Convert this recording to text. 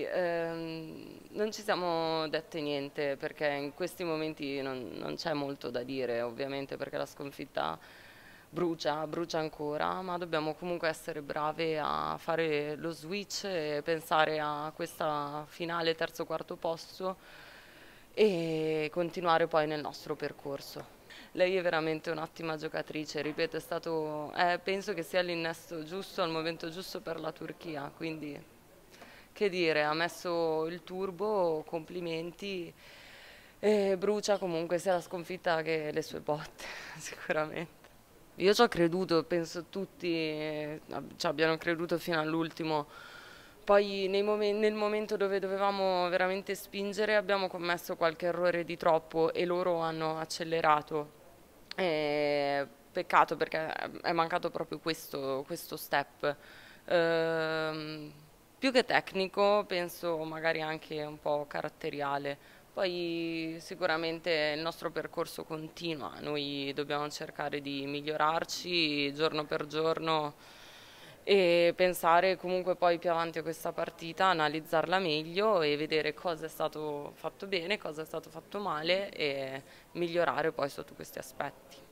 Eh, non ci siamo dette niente perché in questi momenti non, non c'è molto da dire ovviamente perché la sconfitta brucia, brucia ancora, ma dobbiamo comunque essere brave a fare lo switch e pensare a questa finale terzo quarto posto e continuare poi nel nostro percorso. Lei è veramente un'ottima giocatrice, ripeto, stato, eh, penso che sia l'innesto giusto al momento giusto per la Turchia, quindi che dire, ha messo il turbo, complimenti e brucia comunque sia la sconfitta che le sue botte sicuramente. Io ci ho creduto, penso tutti eh, ci abbiano creduto fino all'ultimo. Poi momen nel momento dove dovevamo veramente spingere abbiamo commesso qualche errore di troppo e loro hanno accelerato. E peccato perché è mancato proprio questo, questo step. Ehm, più che tecnico penso magari anche un po' caratteriale. Poi sicuramente il nostro percorso continua, noi dobbiamo cercare di migliorarci giorno per giorno e pensare comunque poi più avanti a questa partita, analizzarla meglio e vedere cosa è stato fatto bene, cosa è stato fatto male e migliorare poi sotto questi aspetti.